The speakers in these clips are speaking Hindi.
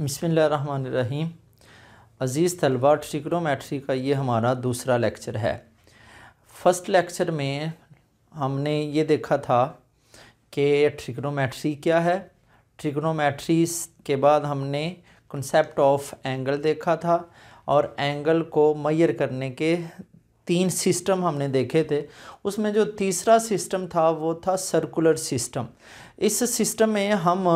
बसमीम अज़ीज़ तलबा ट्रिक्रोमेट्री का ये हमारा दूसरा लेक्चर है फ़र्स्ट लेक्चर में हमने ये देखा था कि ट्रिक्रोमेट्री क्या है ट्रिक्रोमेट्री के बाद हमने कंसेप्ट ऑफ एंगल देखा था और एंगल को मैयर करने के तीन सिस्टम हमने देखे थे उसमें जो तीसरा सिस्टम था वो था सर्कुलर सिस्टम इस सिस्टम में हम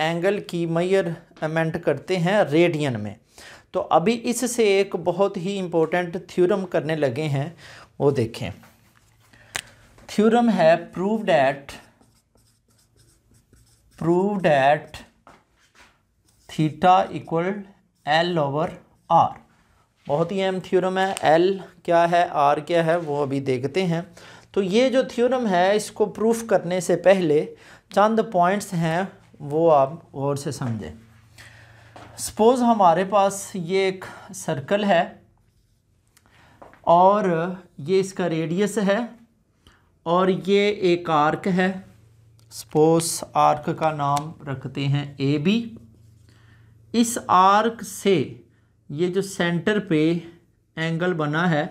एंगल की मयरमेंट करते हैं रेडियन में तो अभी इससे एक बहुत ही इम्पोर्टेंट थ्योरम करने लगे हैं वो देखें थ्योरम है prove that prove that theta equal L over R बहुत ही अहम थ्योरम है एल क्या है आर क्या है वो अभी देखते हैं तो ये जो थ्योरम है इसको प्रूफ करने से पहले चंद पॉइंट्स हैं वो आप गौर से समझें सपोज़ हमारे पास ये एक सर्कल है और ये इसका रेडियस है और ये एक आर्क है सपोज आर्क का नाम रखते हैं ए बी इस आर्क से ये जो सेंटर पे एंगल बना है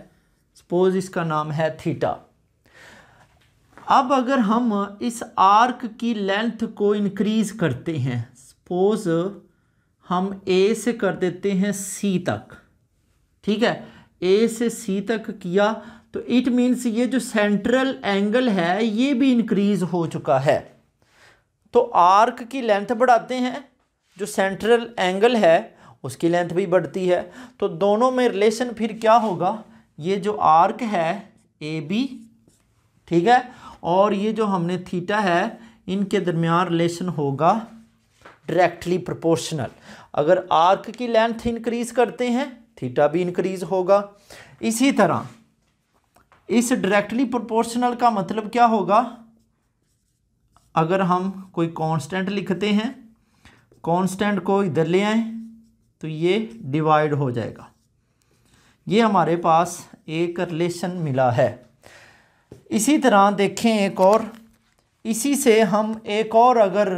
सपोज इसका नाम है थीटा अब अगर हम इस आर्क की लेंथ को इनक्रीज़ करते हैं सपोज हम ए से कर देते हैं सी तक ठीक है ए से सी तक किया तो इट मीन्स ये जो सेंट्रल एंगल है ये भी इंक्रीज़ हो चुका है तो आर्क की लेंथ बढ़ाते हैं जो सेंट्रल एंगल है उसकी लेंथ भी बढ़ती है तो दोनों में रिलेशन फिर क्या होगा ये जो आर्क है ए बी ठीक है और ये जो हमने थीटा है इनके दरमियान रिलेशन होगा डायरेक्टली प्रोपोर्शनल अगर आर्क की लेंथ इंक्रीज करते हैं थीटा भी इंक्रीज होगा इसी तरह इस डायरेक्टली प्रोपोर्शनल का मतलब क्या होगा अगर हम कोई कांस्टेंट लिखते हैं कांस्टेंट को इधर ले आए तो ये डिवाइड हो जाएगा ये हमारे पास एक रिलेशन मिला है इसी तरह देखें एक और इसी से हम एक और अगर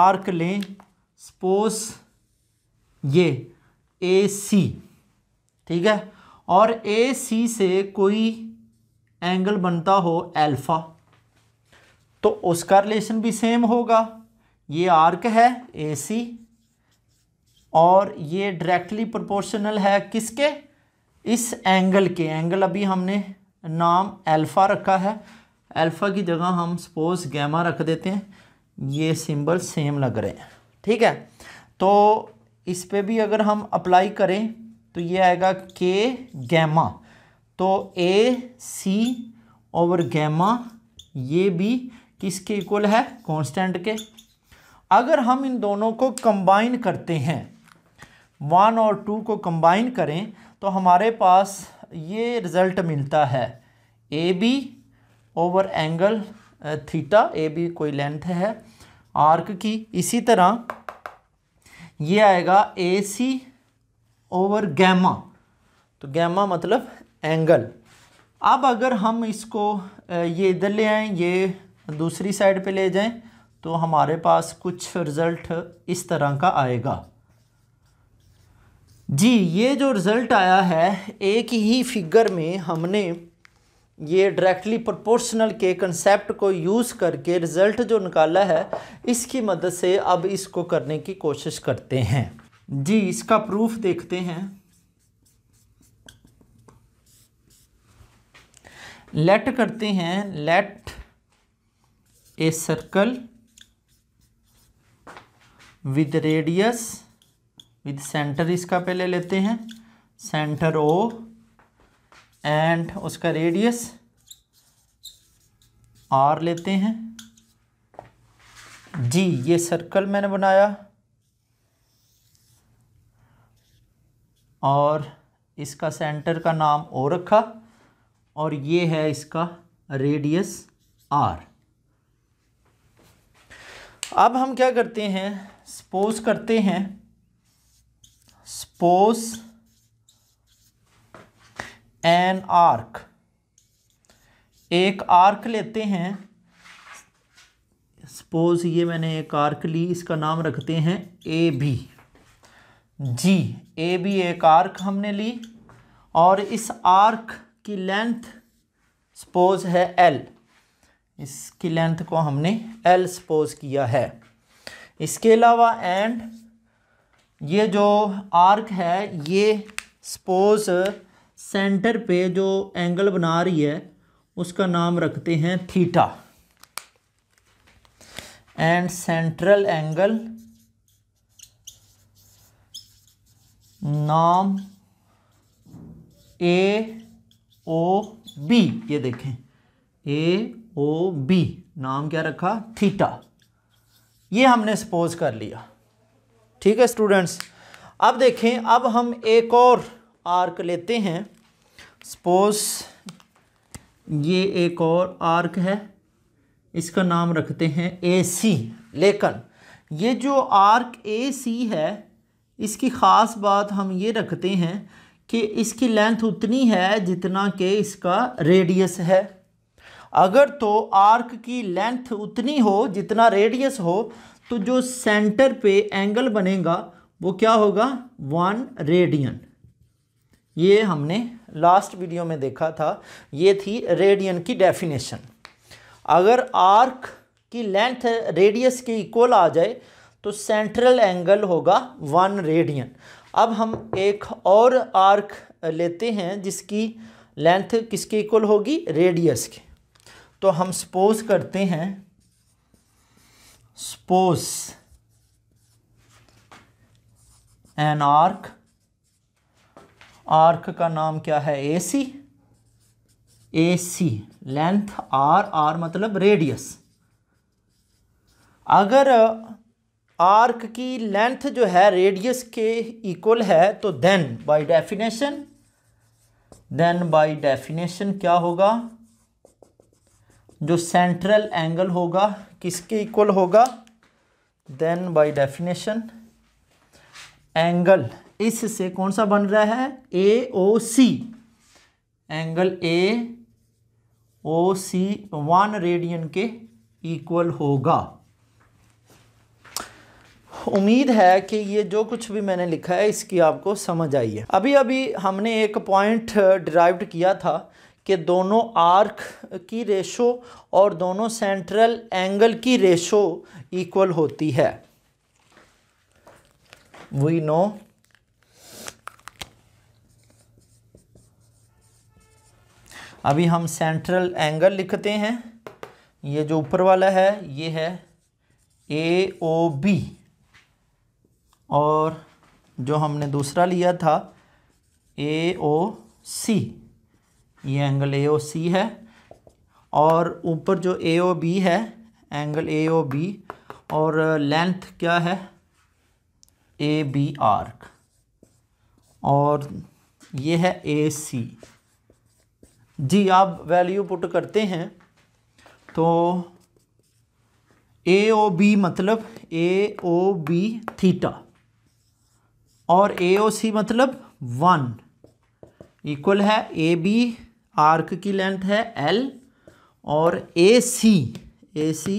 आर्क लें सपोज ये ए सी ठीक है और ए सी से कोई एंगल बनता हो एल्फ़ा तो उसका रिलेशन भी सेम होगा ये आर्क है ए सी और ये डायरेक्टली प्रोपोर्शनल है किसके इस एंगल के एंगल अभी हमने नाम अल्फ़ा रखा है अल्फ़ा की जगह हम सपोज गैमा रख देते हैं ये सिंबल सेम लग रहे हैं ठीक है तो इस पर भी अगर हम अप्लाई करें तो ये आएगा के गैमा तो ए सी ओवर गैमा ये भी किसके इक्वल है कांस्टेंट के अगर हम इन दोनों को कंबाइन करते हैं वन और टू को कंबाइन करें तो हमारे पास ये रिज़ल्ट मिलता है A B over angle theta A B कोई लेंथ है आर्क की इसी तरह ये आएगा ए सी ओवर गैमा तो गैमा मतलब एंगल अब अगर हम इसको ये इधर ले आएँ ये दूसरी साइड पे ले जाएं तो हमारे पास कुछ रिज़ल्ट इस तरह का आएगा जी ये जो रिज़ल्ट आया है एक ही फिगर में हमने ये डायरेक्टली प्रोपोर्शनल के कंसेप्ट को यूज़ करके रिज़ल्ट जो निकाला है इसकी मदद से अब इसको करने की कोशिश करते हैं जी इसका प्रूफ देखते हैं लेट करते हैं let a circle with radius with centre इसका पहले लेते हैं सेंटर ओ एंड उसका रेडियस आर लेते हैं जी ये सर्कल मैंने बनाया और इसका सेंटर का नाम ओ रखा और ये है इसका रेडियस आर अब हम क्या करते हैं सपोज करते हैं suppose एन आर्क एक आर्क लेते हैं सपोज ये मैंने एक आर्क ली इसका नाम रखते हैं ए बी जी ए बी एक आर्क हमने ली और इस आर्क की लेंथ सपोज है एल इसकी लेंथ को हमने एल सपोज किया है इसके अलावा एंड ये जो आर्क है ये सपोज सेंटर पे जो एंगल बना रही है उसका नाम रखते हैं थीटा एंड सेंट्रल एंगल नाम ए ओ बी ये देखें ए ओ बी नाम क्या रखा थीटा ये हमने सपोज कर लिया ठीक है स्टूडेंट्स अब देखें अब हम एक और आर्क लेते हैं सपोज ये एक और आर्क है इसका नाम रखते हैं ए सी लेकिन ये जो आर्क ए सी है इसकी ख़ास बात हम ये रखते हैं कि इसकी लेंथ उतनी है जितना कि इसका रेडियस है अगर तो आर्क की लेंथ उतनी हो जितना रेडियस हो तो जो सेंटर पे एंगल बनेगा वो क्या होगा वन रेडियन ये हमने लास्ट वीडियो में देखा था ये थी रेडियन की डेफिनेशन अगर आर्क की लेंथ रेडियस के इक्वल आ जाए तो सेंट्रल एंगल होगा वन रेडियन अब हम एक और आर्क लेते हैं जिसकी लेंथ किसके इक्वल होगी रेडियस के तो हम सपोज करते हैं suppose एन आर्क आर्क का नाम क्या है A C A C length R R मतलब रेडियस अगर आर्क uh, की लेंथ जो है रेडियस के इक्वल है तो then by definition then by definition क्या होगा जो सेंट्रल एंगल होगा किसके इक्वल होगा देन बाय डेफिनेशन एंगल इससे कौन सा बन रहा है A O C angle A O C one radian के इक्वल होगा उम्मीद है कि ये जो कुछ भी मैंने लिखा है इसकी आपको समझ आई है अभी अभी हमने एक पॉइंट डिराइव्ड uh, किया था कि दोनों आर्क की रेशो और दोनों सेंट्रल एंगल की रेशो इक्वल होती है वी नो अभी हम सेंट्रल एंगल लिखते हैं ये जो ऊपर वाला है ये है ए ओ बी और जो हमने दूसरा लिया था ए ओ सी ये एंगल ए ओ सी है और ऊपर जो ए ओ बी है एंगल ए ओ बी और लेंथ uh, क्या है ए बी आर्क और ये है ए सी जी आप वैल्यू पुट करते हैं तो ए ओ बी मतलब ए ओ बी थीटा और ए ओ सी मतलब वन इक्वल है ए बी आर्क की लेंथ है एल और A C A C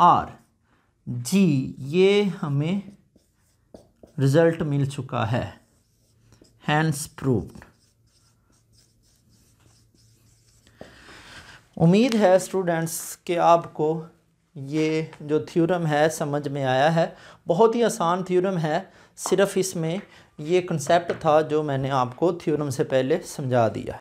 R G ये हमें रिजल्ट मिल चुका है हैंड्स प्रूव्ड उम्मीद है स्टूडेंट्स के आपको ये जो थ्योरम है समझ में आया है बहुत ही आसान थ्योरम है सिर्फ इसमें ये कंसेप्ट था जो मैंने आपको थ्योरम से पहले समझा दिया